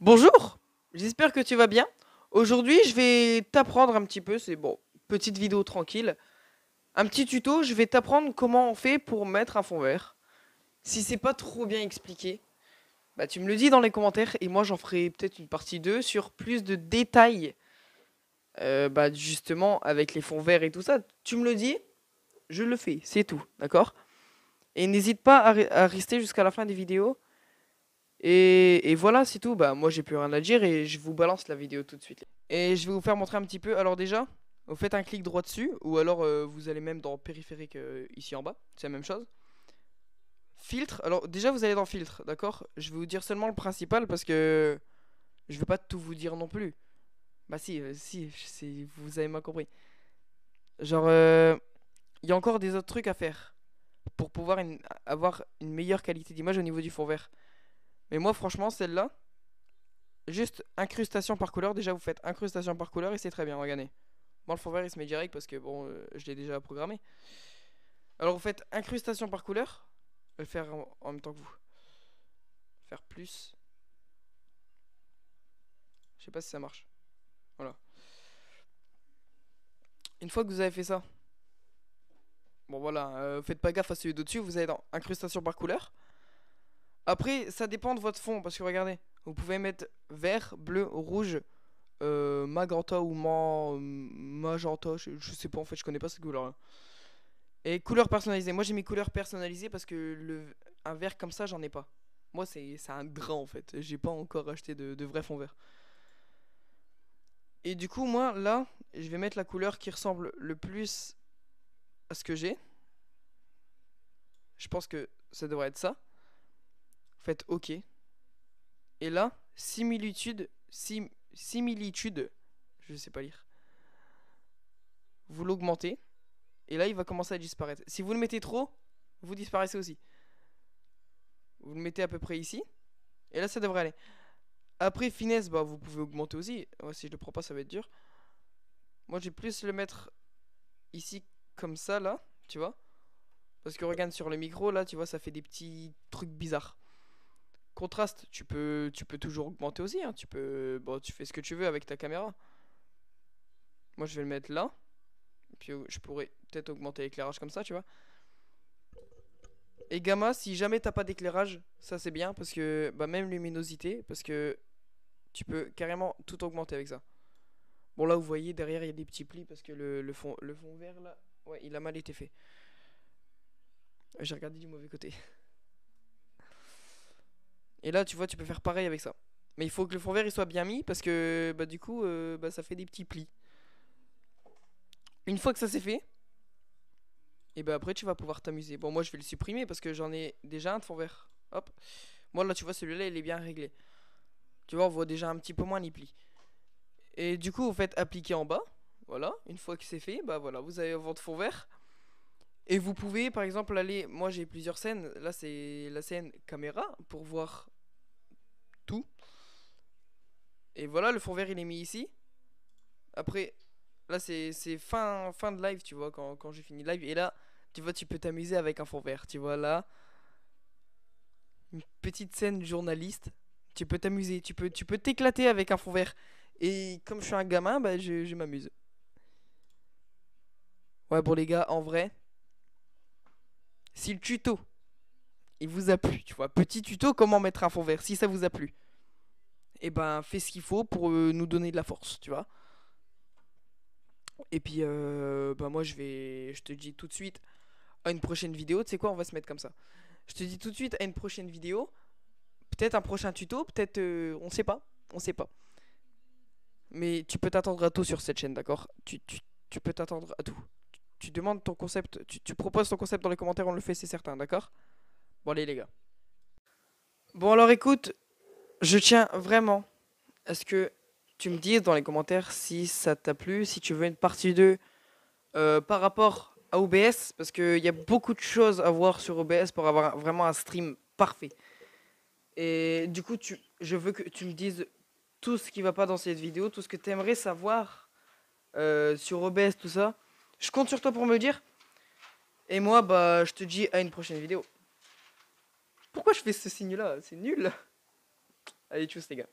Bonjour, j'espère que tu vas bien. Aujourd'hui, je vais t'apprendre un petit peu, c'est bon, petite vidéo tranquille. Un petit tuto, je vais t'apprendre comment on fait pour mettre un fond vert. Si c'est pas trop bien expliqué, bah tu me le dis dans les commentaires et moi j'en ferai peut-être une partie 2 sur plus de détails. Euh, bah justement avec les fonds verts et tout ça, tu me le dis, je le fais, c'est tout, d'accord et n'hésite pas à, rester jusqu'à la fin des vidéos. Et, et voilà, c'est tout. Bah, moi, j'ai plus rien à dire et je vous balance la vidéo tout de suite. Et je vais vous faire montrer un petit peu. Alors déjà, vous faites un clic droit dessus ou alors euh, vous allez même dans périphérique euh, ici en bas. C'est la même chose. Filtre. Alors déjà, vous allez dans filtre, d'accord Je vais vous dire seulement le principal parce que je vais pas tout vous dire non plus. Bah si, euh, si, si, vous avez mal compris. Genre, il y a encore des autres trucs à faire pour pouvoir avoir une meilleure qualité d'image au niveau du fond vert. Mais moi, franchement, celle-là, juste incrustation par couleur. Déjà, vous faites incrustation par couleur et c'est très bien, regardez. Bon, le fond vert, il se met direct parce que, bon, euh, je l'ai déjà programmé. Alors, vous faites incrustation par couleur. Je vais le faire en, en même temps que vous. Faire plus. Je sais pas si ça marche. Voilà. Une fois que vous avez fait ça, Bon voilà, euh, faites pas gaffe à celui d'au-dessus, vous avez dans incrustation par couleur. Après, ça dépend de votre fond, parce que regardez, vous pouvez mettre vert, bleu, rouge, euh, magenta ou magenta, je, sais pas en fait, je connais pas cette couleur là. Et couleur personnalisée, moi j'ai mes couleurs personnalisées parce que un vert comme ça, j'en ai pas. Moi c'est un drap en fait, j'ai pas encore acheté de, de vrai fond vert. Et du coup, moi là, je vais mettre la couleur qui ressemble le plus ce que j'ai. Je pense que ça devrait être ça. Vous faites OK. Et là, similitude, sim, similitude, je sais pas lire. Vous l'augmentez. Et là, il va commencer à disparaître. Si vous le mettez trop, vous disparaissez aussi. Vous le mettez à peu près ici. Et là, ça devrait aller. Après, finesse, bah, vous pouvez augmenter aussi. si je le prends pas, ça va être dur. Moi, j'ai plus le mettre ici comme ça là, tu vois. Parce que regarde sur le micro là, tu vois, ça fait des petits trucs bizarres. Contraste, tu peux, tu peux toujours augmenter aussi. Hein. tu peux, bon, tu fais ce que tu veux avec ta caméra. Moi, je vais le mettre là. Et puis euh, je pourrais peut-être augmenter l'éclairage comme ça, tu vois. Et gamma, si jamais t'as pas d'éclairage, ça c'est bien parce que bah même luminosité, parce que tu peux carrément tout augmenter avec ça. Bon là vous voyez derrière il y a des petits plis parce que le, le fond le fond vert là Ouais, il a mal été fait. J'ai regardé du mauvais côté. Et là, tu vois, tu peux faire pareil avec ça. Mais il faut que le fond vert il soit bien mis parce que bah, du coup, euh, bah, ça fait des petits plis. Une fois que ça c'est fait, et bah après tu vas pouvoir t'amuser. Bon, moi je vais le supprimer parce que j'en ai déjà un de fond vert. Hop. Moi là, tu vois, celui-là il est bien réglé. Tu vois, on voit déjà un petit peu moins les plis. Et du coup, vous faites appliquer en bas. Voilà, une fois que c'est fait, bah voilà, vous avez votre fond vert. Et vous pouvez, par exemple, aller. Moi, j'ai plusieurs scènes. Là, c'est la scène caméra pour voir tout. Et voilà, le fond vert, il est mis ici. Après, là, c'est fin, fin de live, tu vois, quand, j'ai fini live. Et là, tu vois, tu peux t'amuser avec un fond vert. Tu vois, là, une petite scène journaliste. Tu peux t'amuser, tu peux tu peux t'éclater avec un fond vert. Et comme je suis un gamin, bah, je m'amuse. Ouais, bon, les gars, en vrai, si le tuto, il vous a plu, tu vois, petit tuto, comment mettre un fond vert, si ça vous a plu, et eh ben, fais ce qu'il faut pour euh, nous donner de la force, tu vois. Et puis, ben moi, je vais, je te dis tout de suite à une prochaine vidéo. Tu sais quoi, on va se mettre comme ça. Je te dis tout de suite à une prochaine vidéo. Peut-être un prochain tuto, peut-être, euh, on sait pas, on sait pas. Mais tu peux t'attendre à tout sur cette chaîne, d'accord tu, tu peux t'attendre à tout tu demandes ton concept, tu, proposes ton concept dans les commentaires, on le fait, c'est certain, d'accord Bon, allez, les gars. Bon, alors écoute, je tiens vraiment à ce que tu me dises dans les commentaires si ça t'a plu, si tu veux une partie 2 euh, par rapport à OBS, parce qu'il y a beaucoup de choses à voir sur OBS pour avoir vraiment un stream parfait. Et du coup, je veux que tu me dises tout ce qui va pas dans cette vidéo, tout ce que tu aimerais savoir euh, sur OBS, tout ça. Je compte sur toi pour me le dire. Et moi, bah, je te dis à une prochaine vidéo. Pourquoi je fais ce signe-là C'est nul. Allez, tchuss les gars.